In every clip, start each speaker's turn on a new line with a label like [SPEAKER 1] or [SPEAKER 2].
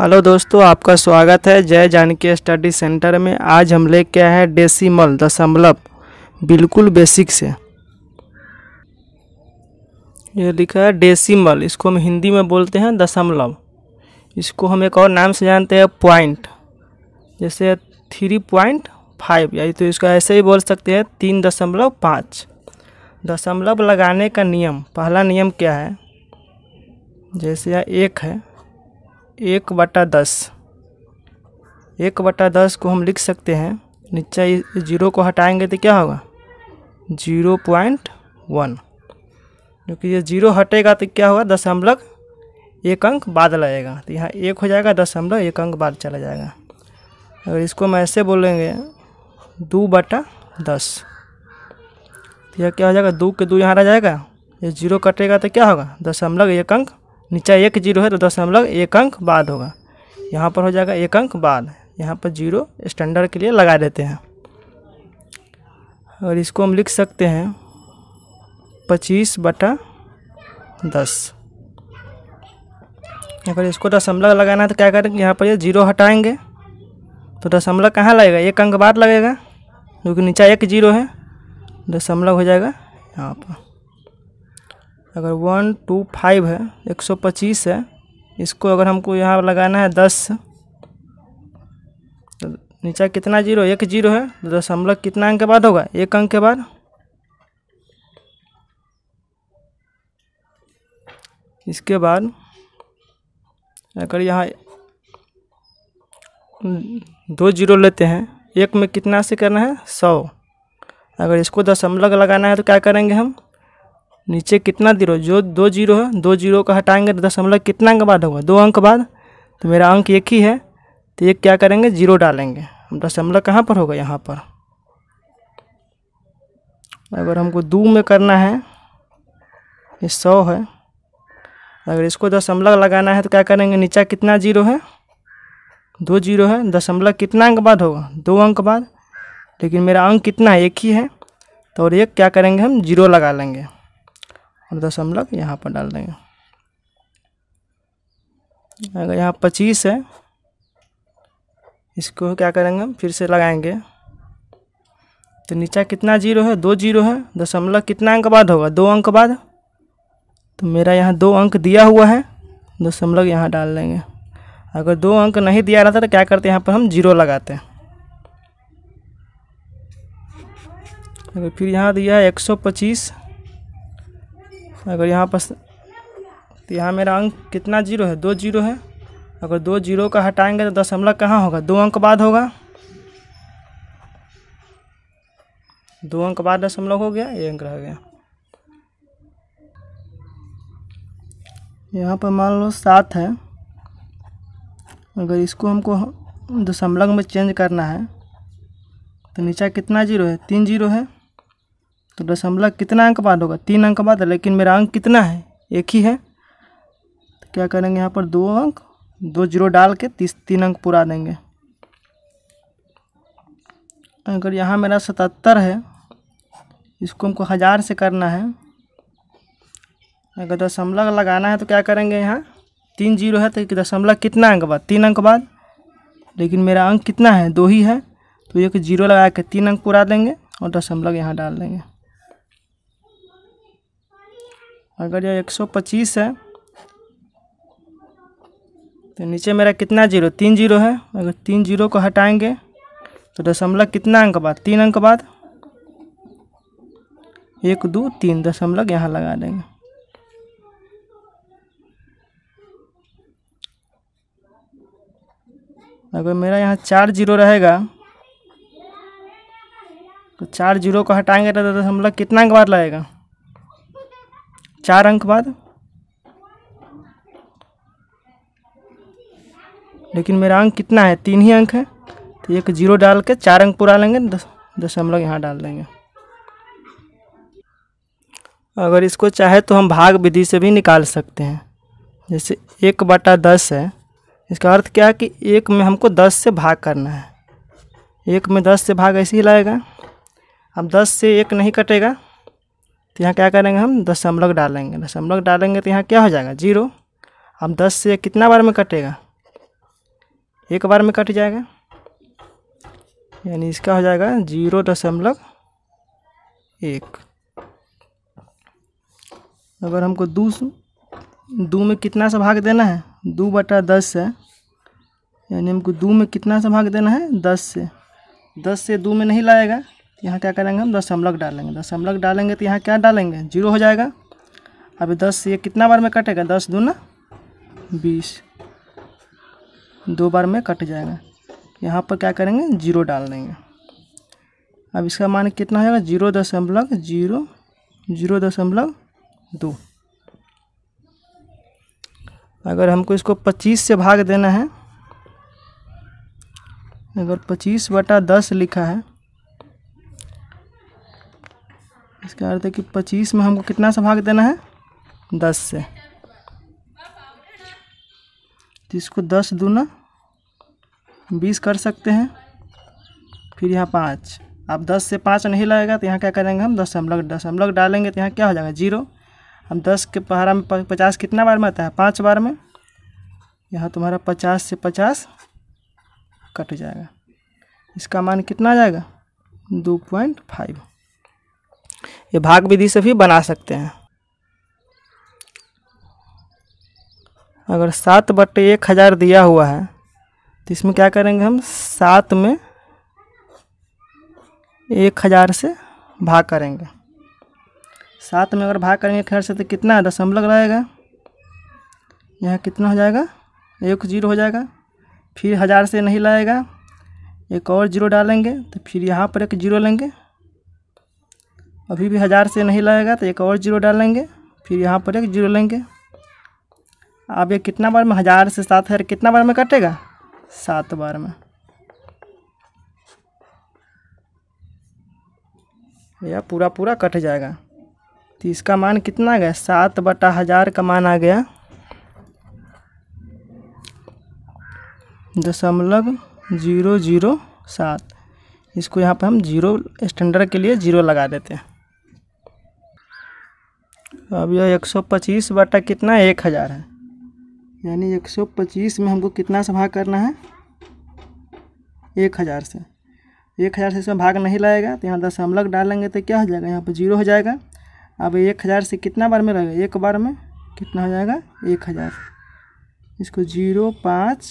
[SPEAKER 1] hello दोस्तों आपका स्वागत है जय जानकी स्टडी सेंटर में आज हम ले क्या है डेसिमल दशमलव बिल्कुल बेसिक से ये लिखा है डेसिमल इसको हम हिंदी में बोलते हैं दशमलव इसको हम एक और नाम से जानते हैं पॉइंट जैसे थ्री पॉइंट फाइव या तो इसको ऐसे ही बोल सकते हैं तीन दशमलव पाँच दशमलव लगाने का नियम पहला नियम क्या है जैसे यह एक है एक बटा दस एक बटा दस को हम लिख सकते हैं नीचे जीरो को हटाएंगे तो क्या होगा जीरो पॉइंट वन क्योंकि ये जीरो हटेगा तो क्या होगा दशमलव एक अंक बाद लगेगा तो यहाँ एक हो जाएगा दशमलव एक अंक बाद चला जाएगा अगर इसको हम ऐसे बोलेंगे दो बटा दस तो यह क्या हो जाएगा दो के दो यहाँ रह जाएगा ये यह जीरो कटेगा तो क्या होगा दशमलव एक अंक नीचा एक जीरो है तो दस दशमलव एक अंक बाद होगा यहाँ पर हो जाएगा एक अंक बाद यहाँ पर जीरो स्टैंडर्ड के लिए लगा देते हैं और इसको हम लिख सकते हैं पच्चीस बटा दस अगर इसको दशमलव लगाना है तो क्या करेंगे यहाँ पर ये जीरो हटाएंगे तो दशमलव कहाँ लगेगा एक अंक बाद लगेगा क्योंकि नीचा एक जीरो है दशमलव हो जाएगा यहाँ पर अगर वन टू फाइव है एक सौ पच्चीस है इसको अगर हमको यहाँ लगाना है दस तो नीचा कितना जीरो एक जीरो है तो दस हम लोग कितना अंक के बाद होगा एक अंक के बाद इसके बाद अगर यहाँ दो जीरो लेते हैं एक में कितना से करना है सौ अगर इसको दशमलव लगाना है तो क्या करेंगे हम नीचे कितना जीरो जो दो जीरो है दो जीरो का हटाएंगे तो दशमलव कितना अंक बाद होगा दो अंक बाद तो मेरा अंक एक ही है तो ये क्या करेंगे जीरो डालेंगे हम दशमलव कहाँ पर होगा यहाँ पर अगर हमको दो में करना है ये सौ है अगर इसको दशमलव लगाना है तो क्या करेंगे नीचा कितना जीरो है दो जीरो है दशमलव कितना अंक बाद होगा दो अंक बाद लेकिन मेरा अंक कितना है एक ही है तो और एक क्या करेंगे हम जीरो लगा लेंगे और दशमलव यहाँ पर डाल देंगे अगर यहाँ पच्चीस है इसको क्या करेंगे फिर से लगाएंगे तो नीचा कितना जीरो है दो जीरो है दशमलव कितना अंक बाद होगा दो अंक बाद तो मेरा यहाँ दो अंक दिया हुआ है दशमलव यहाँ डाल देंगे अगर दो अंक नहीं दिया रहता तो क्या करते हैं यहाँ पर हम जीरो लगाते हैं अगर फिर यहाँ दिया है एक सौ पच्चीस अगर यहाँ पर तो यहाँ मेरा अंक कितना जीरो है दो जीरो है अगर दो जीरो का हटाएंगे तो हमला कहाँ होगा दो अंक बाद होगा दो अंक बाद हमला हो गया ये अंक रह गया यहाँ पर मान लो सात है अगर इसको हमको दशमलव में चेंज करना है तो नीचा कितना जीरो है तीन जीरो है तो दशमलव कितना अंक बाद होगा तीन अंक बाद लेकिन मेरा अंक कितना है एक ही है तो क्या करेंगे यहाँ पर दो अंक दो जीरो डाल के तीस तीन अंक पूरा देंगे अगर यहाँ मेरा सतहत्तर है इसको हमको हज़ार से करना है अगर दशमलव लगाना है तो क्या करेंगे यहाँ तीन जीरो है तो दशमलव कितना अंक बाद तीन अंक बाद लेकिन मेरा अंक कितना है दो ही है तो एक जीरो लगा के तीन अंक पूरा देंगे और दशमलव यहाँ डाल देंगे अगर ये 125 है तो नीचे मेरा कितना जीरो तीन जीरो है अगर तीन जीरो को हटाएंगे तो दशमलव कितना अंक बाद तीन अंक बाद एक दो तीन दशमलव यहाँ लगा देंगे अगर मेरा यहाँ चार जीरो रहेगा तो चार जीरो को हटाएंगे तो दशमलव कितना अंक बाद लगेगा चार अंक बाद लेकिन मेरा अंक कितना है तीन ही अंक है तो एक जीरो डाल के चार अंक पूरा लेंगे दस दशमलव यहाँ डाल देंगे अगर इसको चाहे तो हम भाग विधि से भी निकाल सकते हैं जैसे एक बटा दस है इसका अर्थ क्या है कि एक में हमको दस से भाग करना है एक में दस से भाग ऐसे ही लाएगा अब दस से एक नहीं कटेगा तो यहाँ क्या करेंगे हम दशमलव डालेंगे दशमलव डालेंगे तो यहाँ क्या हो जाएगा जीरो अब दस से कितना बार में कटेगा एक बार में कट जाएगा यानी इसका हो जाएगा जीरो दशमलव एक अगर हमको दो दो में कितना सा भाग देना है दो बटा दस है यानी हमको दो में कितना सा भाग देना है दस से दस से दो में नहीं लाएगा यहाँ क्या करेंगे हम दशमलव डालेंगे दशमलव डालेंगे तो यहाँ क्या डालेंगे जीरो हो जाएगा अभी दस ये कितना बार में कटेगा दस दूना बीस दो बार में कट जाएगा यहाँ पर क्या करेंगे जीरो डाल देंगे अब इसका मान कितना होगा जीरो दशमलव जीरो जीरो दशमलव दो अगर हमको इसको पच्चीस से भाग देना है अगर पच्चीस बटा दस लिखा है इसका अर्थ है कि पच्चीस में हमको कितना सा भाग देना है दस से इसको दस दूना बीस कर सकते हैं फिर यहाँ पाँच अब दस से पाँच नहीं लगेगा तो यहाँ क्या करेंगे हम दस से हम लोग दस हम लोग डालेंगे तो यहाँ क्या हो जाएगा जीरो हम दस के पहाड़ा में पचास कितना बार में आता है पाँच बार में यहाँ तुम्हारा पचास से पचास कट जाएगा इसका मान कितना आ जाएगा दो पॉइंट फाइव ये भाग विधि से भी बना सकते हैं अगर सात बट्टे एक हज़ार दिया हुआ है तो इसमें क्या करेंगे हम सात में एक हज़ार से भाग करेंगे सात में अगर भाग करेंगे खैर से तो कितना दशमलव रहेगा यहाँ कितना हो जाएगा एक जीरो हो जाएगा फिर हज़ार से नहीं लाएगा एक और जीरो डालेंगे तो फिर यहाँ पर एक जीरो लेंगे अभी भी हज़ार से नहीं लगेगा तो एक और जीरो डाल लेंगे फिर यहाँ पर एक जीरो लेंगे अब ये कितना बार में हज़ार से सात हज़ार कितना बार में कटेगा सात बार में यह पूरा पूरा कट जाएगा तो इसका मान कितना आ गया सात बटा हज़ार का मान आ गया दशमलव जीरो जीरो सात इसको यहाँ पर हम जीरो स्टैंडर्ड के लिए जीरो लगा देते हैं अब यह एक सौ पच्चीस बटा कितना एक हज़ार है यानी एक सौ पच्चीस में हमको कितना से भाग करना है एक हज़ार से एक हज़ार से इसमें भाग नहीं लाएगा तो यहाँ दशमलव डालेंगे तो क्या हो जाएगा यहाँ पर जीरो हो जाएगा अब एक हज़ार से कितना बार में रहेगा एक बार में कितना हो जाएगा एक हज़ार इसको जीरो पाँच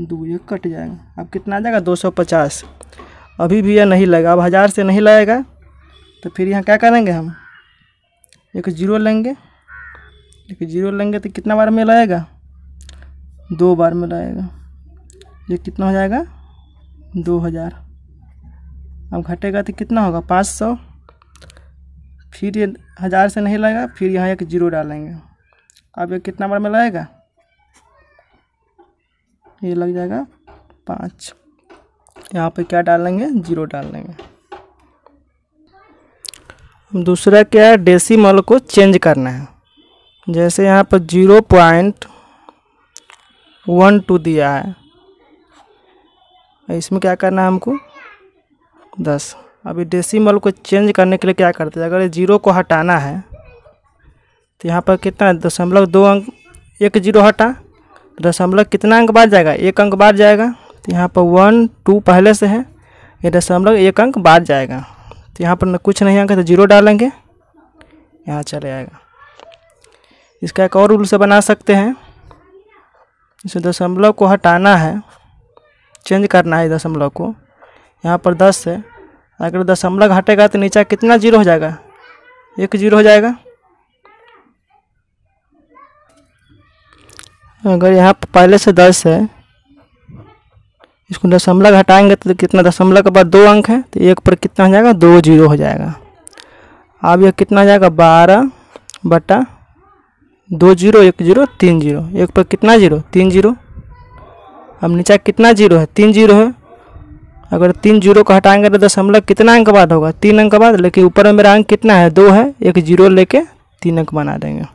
[SPEAKER 1] दो ये कट जाएगा अब कितना आ जाएगा दो सौ पचास अभी भी यह नहीं लगेगा अब हज़ार से नहीं लाएगा तो फिर यहाँ क्या करेंगे हम एक जीरो लेंगे एक जीरो लेंगे तो कितना बार मिलाएगा दो बार मिलाएगा ये कितना हो जाएगा दो हज़ार अब घटेगा तो कितना होगा पाँच सौ फिर ये हज़ार से नहीं लगेगा फिर यहाँ एक जीरो डालेंगे अब ये कितना बार मिलाएगा ये लग जाएगा पाँच यहाँ पे क्या डालेंगे जीरो डाल लेंगे दूसरा क्या है डेसीमल को चेंज करना है जैसे यहाँ पर जीरो पॉइंट वन टू दिया है इसमें क्या करना है हमको दस अभी डेसीमल को चेंज करने के लिए क्या करते हैं अगर जीरो को हटाना है तो यहाँ पर कितना दशमलव दो अंक एक जीरो हटा दशमलव कितना अंक बाद जाएगा एक अंक बाद जाएगा तो यहाँ पर वन टू पहले से है ये दशमलव एक अंक बाद जाएगा तो यहाँ पर कुछ नहीं आएगा तो जीरो डालेंगे यहाँ चले आएगा इसका एक और रूल से बना सकते हैं इसमें दशमलव को हटाना है चेंज करना है दशमलव को यहाँ पर दस है अगर दशमलव हटेगा तो नीचा कितना जीरो हो जाएगा एक जीरो हो जाएगा अगर यहाँ पर पहले से दस है इसको दशमलव हटाएंगे तो कितना दशमलव के बाद दो अंक है तो एक पर कितना हो जाएगा दो जीरो हो जाएगा अब यह कितना हो जाएगा बारह बटा दो जीरो एक जीरो तीन जीरो एक पर कितना जीरो तीन जीरो अब नीचा कितना जीरो है तीन जीरो है अगर तीन जीरो को हटाएंगे तो दशमलव कितना अंक बाद होगा तीन अंक बाद लेकिन ऊपर में मेरा अंक कितना है दो है एक जीरो लेके तीन अंक बना देंगे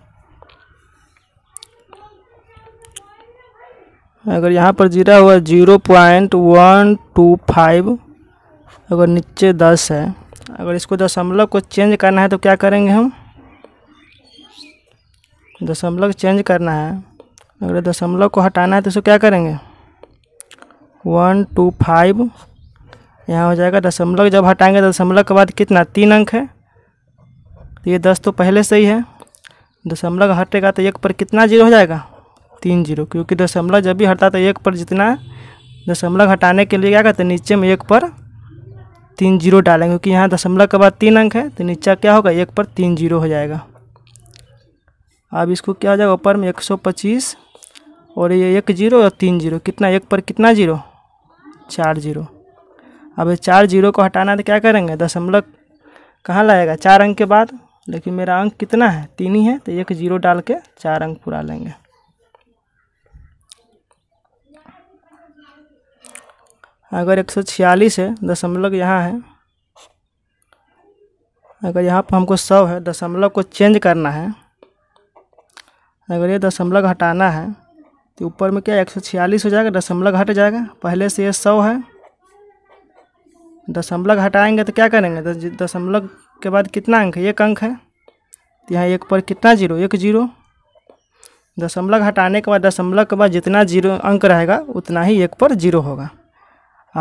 [SPEAKER 1] अगर यहाँ पर जीरा हुआ zero point one two five अगर नीचे दस है अगर इसको दशमलव को चेंज करना है तो क्या करेंगे हम दशमलव चेंज करना है अगर दशमलव को हटाना है तो इसको क्या करेंगे वन टू फाइव यहाँ हो जाएगा दशमलव जब हटाएंगे तो दशमलव के बाद कितना तीन अंक है तो ये दस तो पहले से ही है दशमलव हटेगा तो एक पर कितना जीरो हो जाएगा तीन जीरो क्योंकि दशमलव जब भी हटता तो एक पर जितना दशमलव हटाने के लिए क्या करते नीचे में एक पर तीन जीरो डालेंगे क्योंकि यहाँ दशमलव के बाद तीन अंक है तो नीचा क्या होगा एक पर तीन जीरो हो जाएगा अब इसको क्या हो जाएगा ऊपर में एक सौ पच्चीस और ये एक जीरो और तीन जीरो कितना एक पर कितना जीरो चार जीरो अब ये चार जीरो को हटाना तो क्या करेंगे दशमलव कहाँ लाएगा चार अंक के बाद लेकिन मेरा अंक कितना है तीन ही है तो एक जीरो डाल के चार अंक पूरा लेंगे अगर एक सौ छियालीस है दशमलव यहाँ है अगर यहाँ पर हमको सौ है दशमलव को चेंज करना है अगर ये दशमलव हटाना है तो ऊपर में क्या एक सौ छियालीस हो जाएगा दशमलव हट जाएगा पहले से ये सौ है दशमलव हटाएंगे तो क्या करेंगे दशमलव के बाद कितना अंक है एक अंक है तो यहाँ एक पर कितना जीरो एक जीरो दशमलव हटाने के बाद दशमलव के बाद जितना जीरो अंक रहेगा उतना ही एक पर जीरो होगा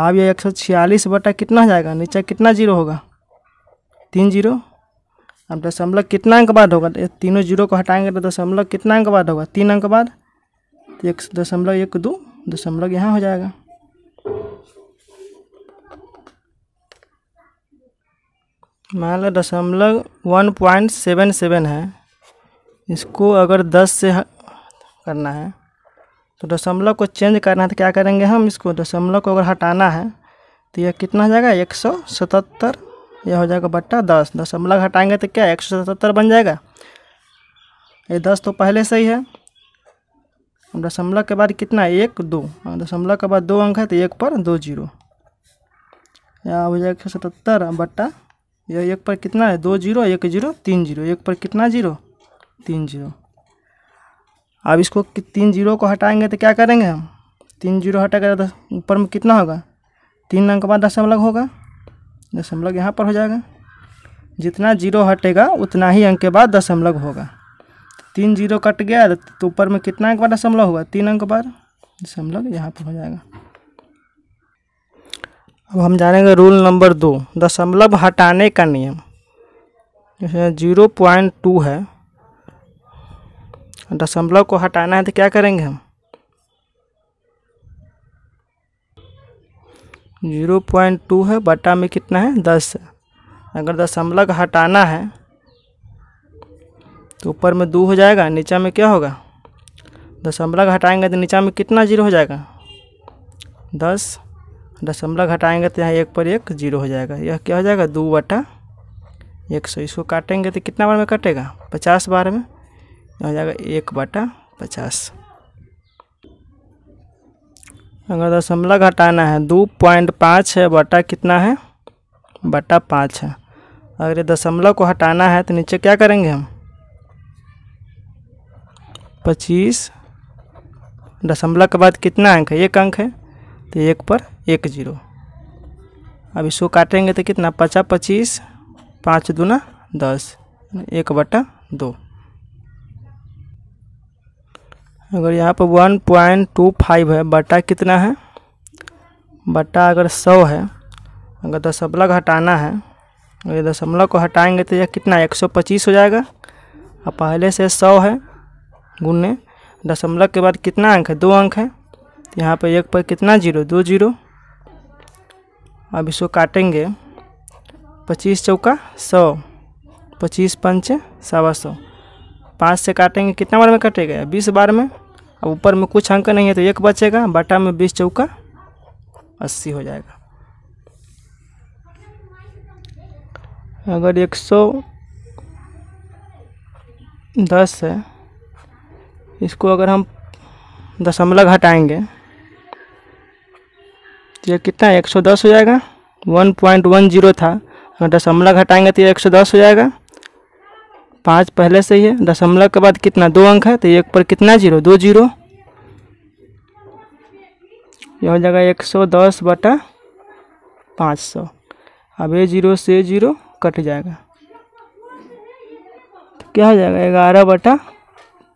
[SPEAKER 1] अब ये एक सौ छियालीस बटा कितना जाएगा नीचे कितना जीरो होगा तीन जीरो अब दशमलव तो कितना अंक बाद होगा तीनों जीरो को हटाएंगे तो दशमलव कितना अंक बाद होगा तीन अंक बाद तो एक दशमलव एक दो दशमलव यहाँ हो जाएगा मान लो दशमलव वन पॉइंट सेवन सेवन है इसको अगर दस से करना है तो दशमलव को चेंज करना है तो क्या करेंगे हम इसको दशमलव को अगर हटाना है तो यह कितना हो जाएगा एक सौ सतहत्तर यह हो जाएगा बट्टा दस दशमलव हटाएंगे तो क्या एक सौ सतहत्तर बन जाएगा ये दस तो पहले से ही है दशमलव के बाद कितना एक दो दशमलव के बाद दो अंक है तो एक पर दो जीरो यह हो जाएगा एक सौ सतहत्तर बट्टा यह एक पर कितना है दो जीरो एक जीरो तीन जीरो एक पर कितना जीरो तीन जीरो अब इसको तीन जीरो को हटाएंगे तो क्या करेंगे हम तीन जीरो हटाकर दस ऊपर में कितना होगा तीन अंक बाद दशमलव होगा दशमलव यहाँ पर हो जाएगा जितना जीरो हटेगा उतना ही अंक के बाद दशमलव होगा तीन जीरो कट गया तो, तो ऊपर में कितना अंक बाद दशमलव होगा तीन अंक बाद दशमलव यहाँ पर हो जाएगा अब हम जानेंगे रूल नंबर दो दशमलव हटाने का नियम जैसे जीरो पॉइंट टू है दशमलव को हटाना है तो क्या करेंगे हम जीरो पॉइंट टू है बटा में कितना है दस है अगर दशमलव हटाना है तो ऊपर में दो हो जाएगा नीचा में क्या होगा दशमलव हटाएंगे तो नीचा में कितना जीरो हो जाएगा दस दशमलव हटाएंगे तो यहाँ एक पर एक जीरो हो जाएगा यह क्या हो जाएगा दो बटा एक सौ इसको काटेंगे तो कितना बार में कटेगा पचास बार में हो जाएगा एक बटा पचास अगर दशमलव घटाना है दो पॉइंट पाँच है बटा कितना है बटा पाँच है अगर ये दशमलव को हटाना है तो नीचे क्या करेंगे हम पच्चीस दशमलव के बाद कितना अंक है एक अंक है तो एक पर एक जीरो अब इसको काटेंगे तो कितना पचा पच्चीस पाँच दूना दस एक बटा दो अगर यहाँ पर वन पॉइंट टू फाइव है बटा कितना है बटा अगर सौ है अगर दशमलव हटाना है अगर दशमलव को हटाएंगे तो यह कितना एक सौ पच्चीस हो जाएगा और पहले से सौ है गुने दशमलव के बाद कितना अंक है दो अंक है तो यहाँ पर एक पर कितना जीरो दो जीरो अब इसको काटेंगे पच्चीस चौका सौ पच्चीस पंच सवा सौ पाँच से काटेंगे कितना बार में कटेगा बीस बार में अब ऊपर में कुछ अंक नहीं है तो एक बचेगा बटा में बीस चौका अस्सी हो जाएगा अगर एक सौ दस है इसको अगर हम दशमलव हटाएंगे तो ये कितना एक सौ दस हो जाएगा वन पॉइंट वन जीरो था अगर दशमलव हटाएंगे तो ये एक सौ दस हो जाएगा पाँच पहले से ही है दशमलव के बाद कितना दो अंक है तो एक पर कितना जीरो दो जीरो यह हो जाएगा एक सौ दस बटा पाँच सौ अब ए जीरो से जीरो कट जाएगा तो क्या हो जाएगा ग्यारह बटा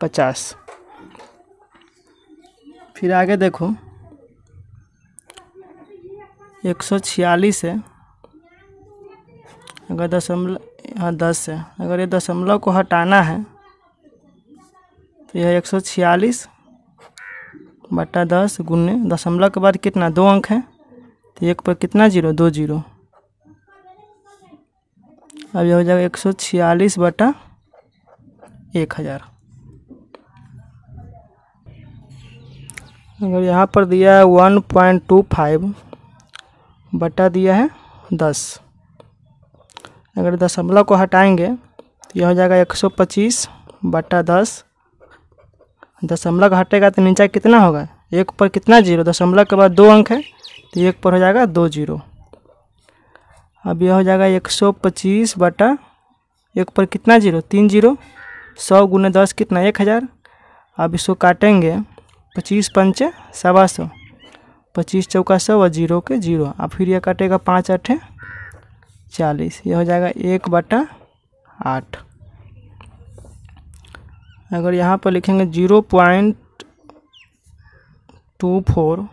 [SPEAKER 1] पचास फिर आगे देखो एक सौ छियालीस है अगर दशमलव यहाँ दस है अगर ये दशमलव को हटाना है तो यह एक सौ छियालीस बटा दस गुने दशमलव के बाद कितना दो अंक है तो एक पर कितना जीरो दो जीरो अब यह हो जाएगा एक सौ छियालीस बटा एक हज़ार अगर यहाँ पर दिया है वन पॉइंट टू फाइव बटा दिया है दस अगर दशमलव को हटाएंगे तो यह हो जाएगा एक सौ पच्चीस बटा दस दशमलव हटेगा तो नीचा कितना होगा एक पर कितना जीरो दशमलव के बाद दो अंक है तो एक पर हो जाएगा दो जीरो अब यह हो जाएगा एक सौ पच्चीस बटा एक पर कितना जीरो तीन जीरो सौ गुना दस कितना एक हज़ार अब इसको काटेंगे पच्चीस पंच सवा सौ पच्चीस चौका सौ और जीरो के जीरो और फिर यह काटेगा पाँच अठे चालीस ये हो जाएगा एक बटा आठ अगर यहाँ पर लिखेंगे जीरो पॉइंट टू फोर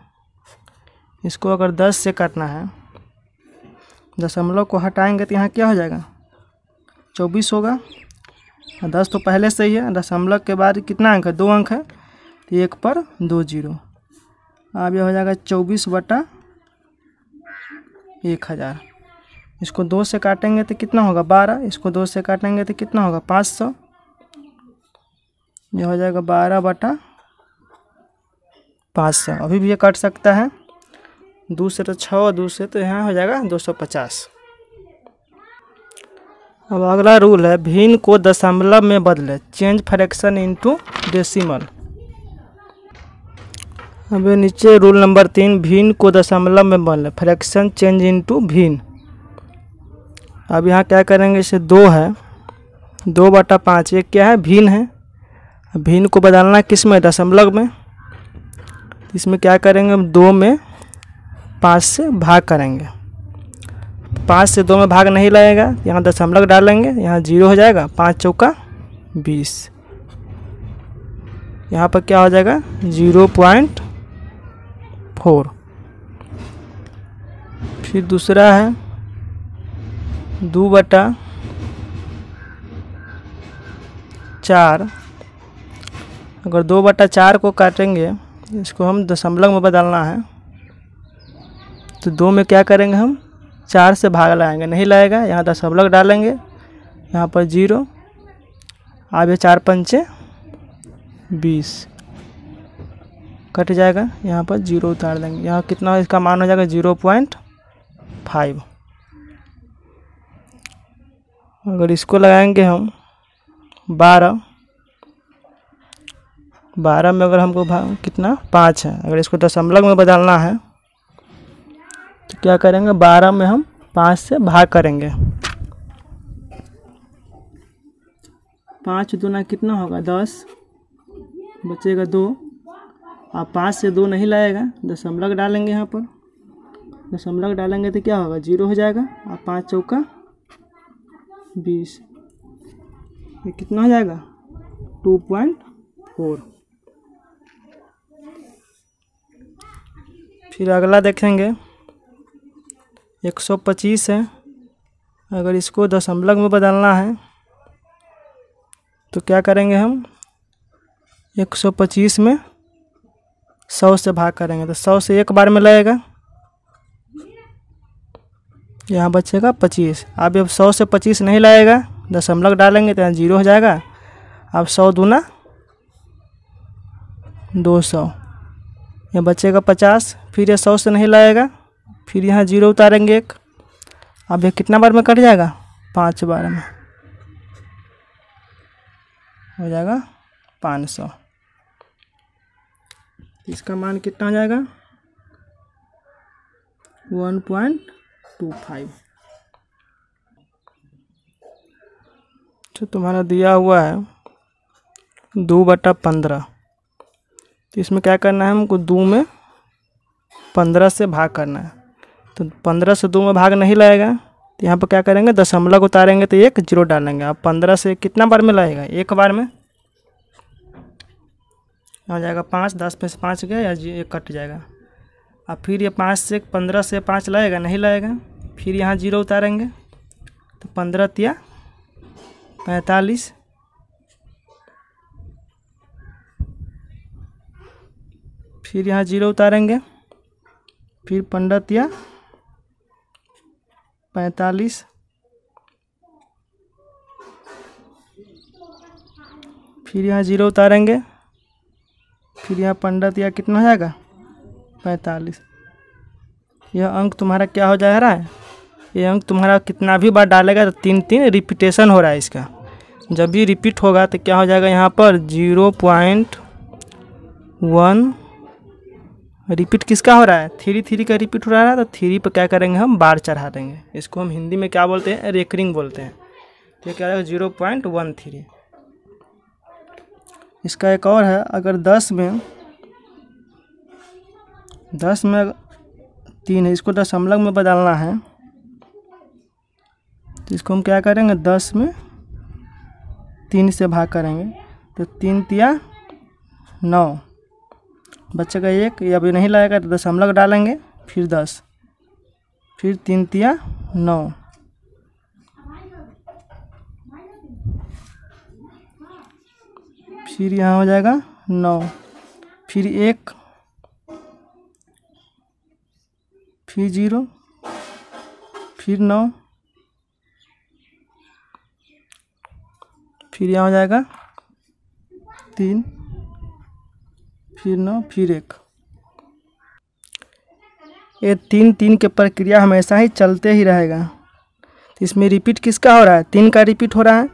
[SPEAKER 1] इसको अगर दस से काटना है दशमलव को हटाएंगे तो यहाँ क्या हो जाएगा चौबीस होगा दस तो पहले से ही है दशमलव के बाद कितना अंक है दो अंक है तो एक पर दो जीरो अब यह हो जाएगा चौबीस बटा एक हज़ार इसको दो से काटेंगे तो कितना होगा बारह इसको दो से काटेंगे तो कितना होगा पाँच सौ ये हो जाएगा बारह बटा पाँच सौ अभी भी ये कट सकता है दो से तो छः दो से तो यहाँ हो जाएगा दो सौ पचास अब अगला रूल है भिन्न को दशमलव में बदले चेंज फ्रैक्शन इनटू डेसिमल अब नीचे रूल नंबर तीन भिन्न को दशमलव में बदले फ्रैक्शन चेंज इनटू भिन्न अब यहाँ क्या करेंगे इसे दो है दो बटा पाँच एक क्या है भीन है भीन को बदलना किस में दशमलव में इसमें क्या करेंगे हम दो में पाँच से भाग करेंगे पाँच से दो में भाग नहीं लगेगा यहाँ दशमलव डालेंगे यहाँ जीरो हो जाएगा पाँच चौका बीस यहाँ पर क्या हो जाएगा जीरो पॉइंट फोर फिर दूसरा है दो बटा चार अगर दो बटा चार को काटेंगे इसको हम दशमलव में बदलना है तो दो में क्या करेंगे हम चार से भाग लाएंगे नहीं लाएगा यहाँ दशमलव डालेंगे यहाँ पर जीरो आगे चार पंचे बीस कट जाएगा यहाँ पर जीरो उतार देंगे यहाँ कितना इसका मान हो जाएगा जीरो पॉइंट फाइव अगर इसको लगाएंगे हम बारह बारह में अगर हमको भाग कितना पाँच है अगर इसको दशमलव में बदलना है तो क्या करेंगे बारह में हम पाँच से भाग करेंगे पाँच दूना कितना होगा दस बचेगा दो आप पाँच से दो नहीं लाएगा दशमलव डालेंगे यहाँ पर दशमलव डालेंगे तो क्या होगा जीरो हो जाएगा आप पाँच चौका बीस ये कितना हो जाएगा टू पॉइंट फोर फिर अगला देखेंगे एक सौ पच्चीस है अगर इसको दशमलव में बदलना है तो क्या करेंगे हम एक सौ पच्चीस में सौ से भाग करेंगे तो सौ से एक बार में लगेगा यहाँ बचेगा पच्चीस आप जब सौ से पच्चीस नहीं लाएगा दशमलव डालेंगे तो यहाँ जीरो हो जाएगा आप सौ दूना दो सौ यहाँ बचेगा पचास फिर यह सौ से नहीं लाएगा फिर यहाँ जीरो उतारेंगे एक अब यह कितना बार में कट जाएगा पाँच बार में हो जाएगा पाँच सौ इसका मान कितना हो जाएगा वन पॉइंट टू फाइव तो तुम्हारा दिया हुआ है दो बटा पंद्रह तो इसमें क्या करना है हमको दो में पंद्रह से भाग करना है तो पंद्रह से दो में भाग नहीं लाएगा तो यहाँ पर क्या करेंगे दशमलव उतारेंगे तो एक जीरो डालेंगे अब पंद्रह से कितना बार में लाएगा एक बार में आ जाएगा पाँच दस में से पाँच गया या एक कट जाएगा और फिर ये पाँच से पंद्रह से पाँच लाएगा नहीं लाएगा फिर यहाँ जीरो उतारेंगे तो पंद्रह तिया पैंतालीस फिर यहाँ जीरो उतारेंगे फिर पंद्रह तिया पैंतालीस फिर यहाँ जीरो उतारेंगे फिर यहाँ पंद्रह या कितना हो जाएगा पैंतालीस यह अंक तुम्हारा क्या हो जा रहा है ये अंक तुम्हारा कितना भी बार डालेगा तो तीन तीन रिपीटेशन हो रहा है इसका जब भी रिपीट होगा तो क्या हो जाएगा यहाँ पर जीरो पॉइंट वन रिपीट किसका हो रहा है थ्री थ्री का रिपीट हो रहा है तो थ्री पर क्या करेंगे हम बार चढ़ा देंगे इसको हम हिंदी में क्या बोलते हैं रेकरिंग बोलते हैं तो क्या रहेगा जीरो पॉइंट वन थ्री इसका एक और है अगर दस में दस में तीन है इसको दशमलव में बदलना है तो इसको हम क्या करेंगे दस में तीन से भाग करेंगे तो तीन तिया नौ बच्चे का एक या अभी नहीं लगेगा तो दशमलव डालेंगे फिर दस फिर तीन तिया नौ फिर यहाँ हो जाएगा नौ फिर एक फिर जीरो फिर नौ फिर यहाँ हो जाएगा तीन फिर नौ फिर एक ये तीन तीन के प्रक्रिया हमेशा ही चलते ही रहेगा तो इसमें रिपीट किसका हो रहा है तीन का रिपीट हो रहा है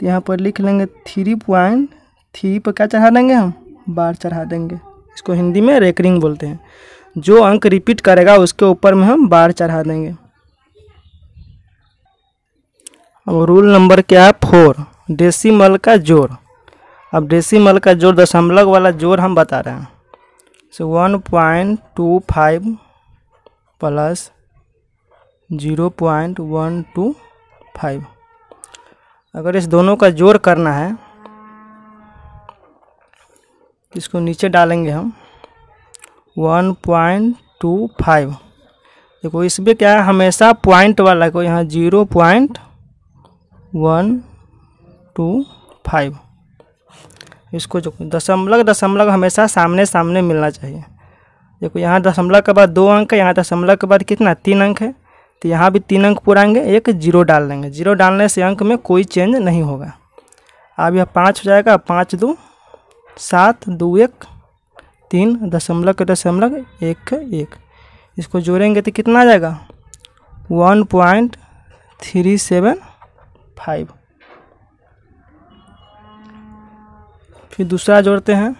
[SPEAKER 1] तो यहाँ पर लिख लेंगे थ्री पॉइंट थ्री पर क्या चढ़ा देंगे हम बार चढ़ा देंगे इसको हिंदी में रेकरिंग बोलते हैं जो अंक रिपीट करेगा उसके ऊपर में हम बार चढ़ा देंगे अब रूल नंबर क्या है फोर डेसीमल का जोर अब डेसीमल का जोर दशमलव वाला जोर हम बता रहे हैं so one point two five plus zero point one two five अगर इस दोनों का जोर करना है इसको नीचे डालेंगे हम वन पॉइंट टू फाइव देखो इसमें क्या है हमेशा पॉइंट वाला को यहाँ zero point one two five इसको जो दशमलव दशमलव हमेशा सामने सामने मिलना चाहिए देखो यहाँ दशमलव के बाद दो अंक है यहाँ दशमलव के बाद कितना तीन अंक है तो यहाँ भी तीन अंक पुराएंगे एक जीरो डाल देंगे जीरो डालने से अंक में कोई चेंज नहीं होगा अब यह पाँच हो जाएगा पाँच दो सात दो एक तीन दशमलव के दशमलव एक एक इसको जोड़ेंगे तो कितना आ जाएगा one point three seven five फिर दूसरा जोड़ते हैं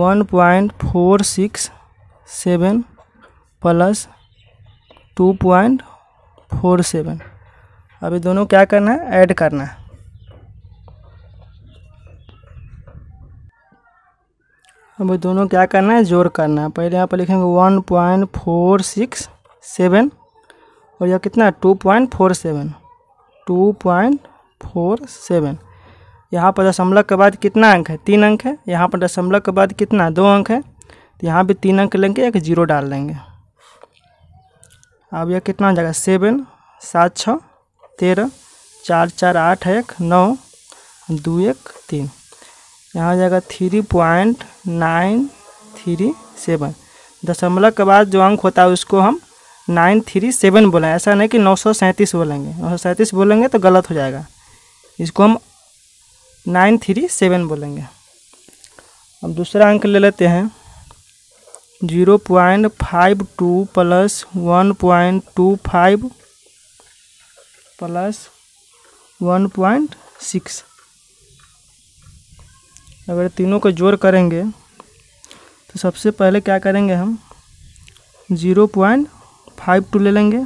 [SPEAKER 1] one point four six seven plus two point four seven अभी दोनों क्या करना है ऐड करना है अब दोनों क्या करना है जोड़ करना है पहले यहाँ पर लिखेंगे one point four six seven और यह कितना है two point four seven two point four seven यहाँ पर दशमलव के बाद कितना अंक है तीन अंक है यहाँ पर दशमलव के बाद कितना दो अंक है तो यहाँ भी तीन अंक लेंगे एक जीरो डाल देंगे अब यह कितना हो जाएगा सेवन सात छः तेरह चार चार आठ एक नौ दो एक तीन यहाँ हो जाएगा three point nine three seven दशमलव के बाद जो अंक होता है उसको हम नाइन थ्री सेवन बोलें ऐसा नहीं कि नौ सौ सैंतीस बोलेंगे नौ सौ सैंतीस बोलेंगे तो गलत हो जाएगा इसको हम नाइन थ्री सेवन बोलेंगे अब दूसरा अंक ले लेते हैं zero point five two plus one point two five plus one point six अगर तीनों को जोड़ करेंगे तो सबसे पहले क्या करेंगे हम ज़ीरो पॉइंट फाइव टू ले लेंगे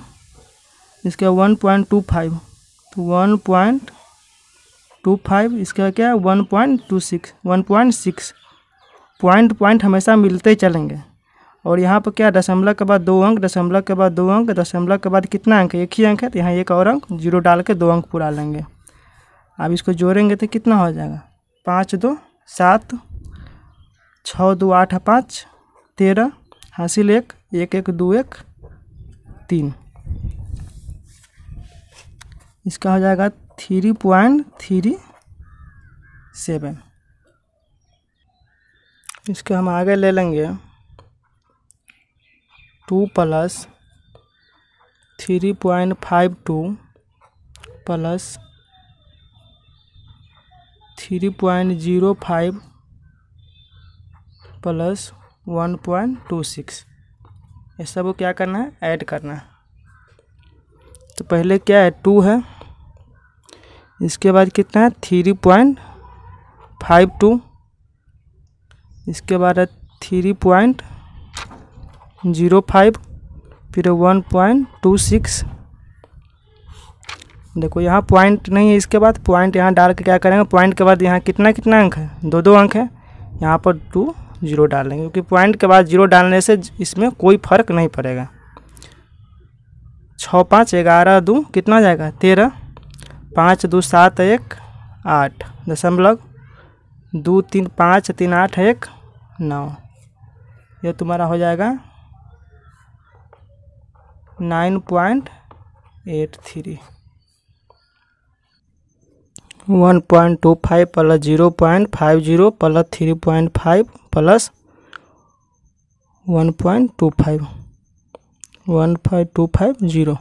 [SPEAKER 1] इसका वन पॉइंट टू फाइव तो वन पॉइंट टू फाइव इसका क्या है one point two six one point six point point हमेशा मिलते ही चलेंगे और यहाँ पर क्या दशमलव के बाद दो अंक दशमलव के बाद दो अंक दशमलव के बाद कितना अंक है एक ही अंक है तो यहाँ एक और अंक जीरो डाल के दो अंक पूरा लेंगे अब इसको जोड़ेंगे तो कितना हो जाएगा पाँच दो सात छः दो आठ पाँच तेरह हासिल एक एक एक दो एक तीन इसका हो जाएगा थ्री पॉइंट थ्री सेवन इसके हम आगे ले लेंगे two plus three point five two plus three point zero five plus one point two six ये सब क्या करना है ऐड करना है तो पहले क्या है टू है इसके बाद कितना है थ्री पॉइंट फाइव टू इसके बाद है थ्री पॉइंट जीरो फाइव फिर वन पॉइंट टू सिक्स देखो यहाँ पॉइंट नहीं है इसके बाद पॉइंट यहाँ डाल के क्या करेंगे पॉइंट के बाद यहाँ कितना कितना अंक है दो दो अंक है यहाँ पर टू जीरो डाल लेंगे क्योंकि पॉइंट के बाद जीरो डालने से इसमें कोई फर्क नहीं पड़ेगा छः पाँच ग्यारह दो कितना जाएगा तेरह पाँच दो सात एक आठ दशमलव दो तीन पाँच तीन आठ एक नौ ये तुम्हारा हो जाएगा nine point eight three one point two five plus zero point five zero plus three point five plus one point two five one five two five zero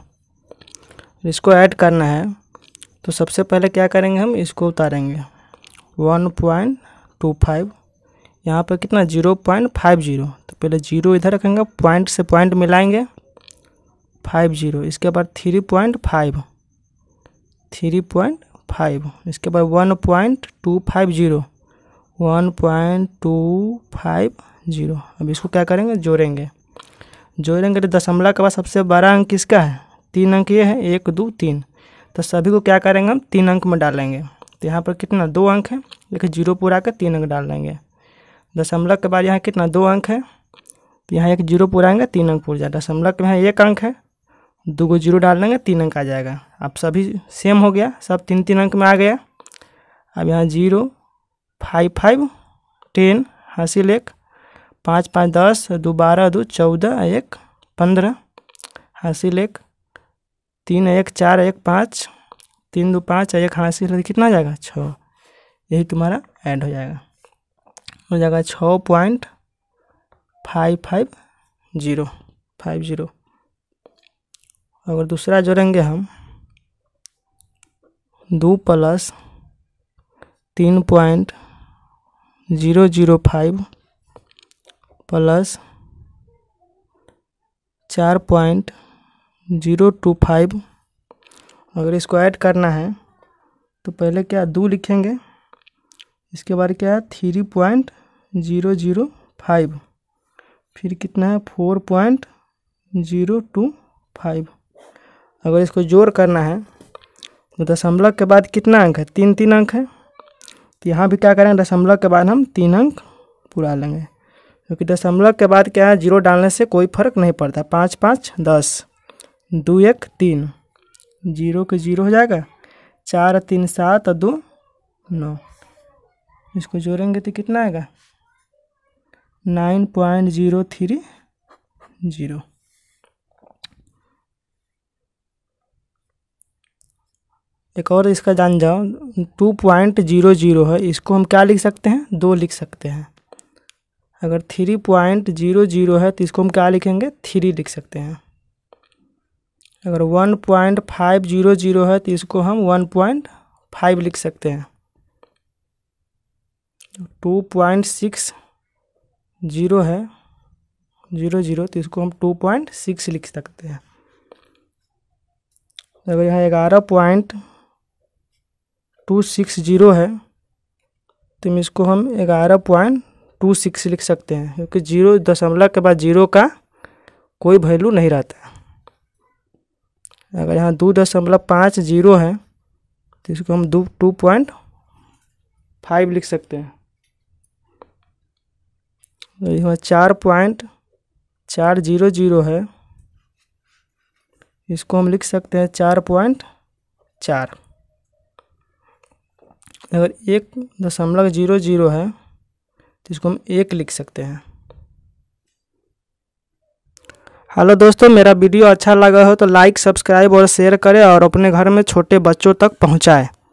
[SPEAKER 1] इसको ऐड करना है तो सबसे पहले क्या करेंगे हम इसको उतारेंगे वन पॉइंट टू फाइव यहाँ पर कितना जीरो पॉइंट फाइव जीरो तो पहले जीरो इधर रखेंगे पॉइंट से पॉइंट मिलाएंगे फाइव जीरो इसके बाद three point five three point five इसके बाद one point two five zero one point two five zero अब इसको क्या करेंगे जोड़ेंगे जोड़ेंगे तो दशमलव के बाद सबसे बड़ा अंक किसका है तीन अंक ये है एक दो तीन तो सभी को क्या करेंगे हम तीन अंक में डालेंगे तो यहाँ पर कितना दो अंक है लेकिन जीरो पूरा कर तीन अंक डाल लेंगे दशमलव के बाद यहाँ कितना दो अंक है तो यहाँ एक जीरो पूरा आएंगे तीन अंक पूरा दशमलव के यहाँ एक अंक है दो गो जीरो डाल देंगे तीन अंक आ जाएगा अब सभी सेम हो गया सब तीन तीन अंक में आ गया अब यहाँ जीरो फाइव फाइव टेन हासिल एक पाँच पाँच दस दो बारह दो चौदह एक पंद्रह हासिल एक तीन एक चार एक पाँच तीन दो पाँच एक हासिल कितना जाएगा छः यही तुम्हारा ऐड हो जाएगा हो जाएगा छः point five five zero five zero अगर दूसरा जोड़ेंगे हम दो प्लस तीन point zero zero five plus चार पॉइंट जीरो टू फाइव अगर इसको ऐड करना है तो पहले क्या दो लिखेंगे इसके बाद क्या है three point zero zero five फिर कितना है four point zero two five अगर इसको जोड़ करना है तो दशमलव के बाद कितना अंक है तीन तीन अंक है तो यहाँ भी क्या करेंगे दशमलव के बाद हम तीन अंक पूरा लेंगे क्योंकि तो दशमलव के बाद क्या है जीरो डालने से कोई फर्क नहीं पड़ता पाँच पाँच दस दो एक तीन जीरो के जीरो हो जाएगा चार तीन सात और दो नौ इसको जोड़ेंगे तो कितना आएगा nine point zero three zero एक और इसका जान जाओ टू पॉइंट जीरो जीरो है इसको हम क्या लिख सकते हैं दो लिख सकते हैं अगर थ्री पॉइंट जीरो जीरो है तो इसको हम क्या लिखेंगे थ्री लिख सकते हैं अगर one point five zero zero है तो इसको हम वन पॉइंट फाइव लिख सकते हैं टू पॉइंट सिक्स जीरो है जीरो जीरो तो इसको हम टू पॉइंट सिक्स लिख सकते हैं अगर यहाँ ग्यारह पॉइंट टू सिक्स जीरो है तो इसको हम ग्यारह पॉइंट टू सिक्स लिख सकते हैं क्योंकि जीरो दशमलव के बाद जीरो का कोई वैल्यू नहीं रहता है अगर यहाँ दो दशमलव पाँच जीरो है तो इसको हम दो टू पॉइंट फाइव लिख सकते हैं तो यहाँ चार पॉइंट चार जीरो जीरो है इसको हम लिख सकते हैं चार पॉइंट चार अगर एक दशमलव जीरो जीरो है तो इसको हम एक लिख सकते हैं हेलो दोस्तों मेरा वीडियो अच्छा लगा हो तो लाइक सब्सक्राइब और शेयर करें और अपने घर में छोटे बच्चों तक पहुंचाएं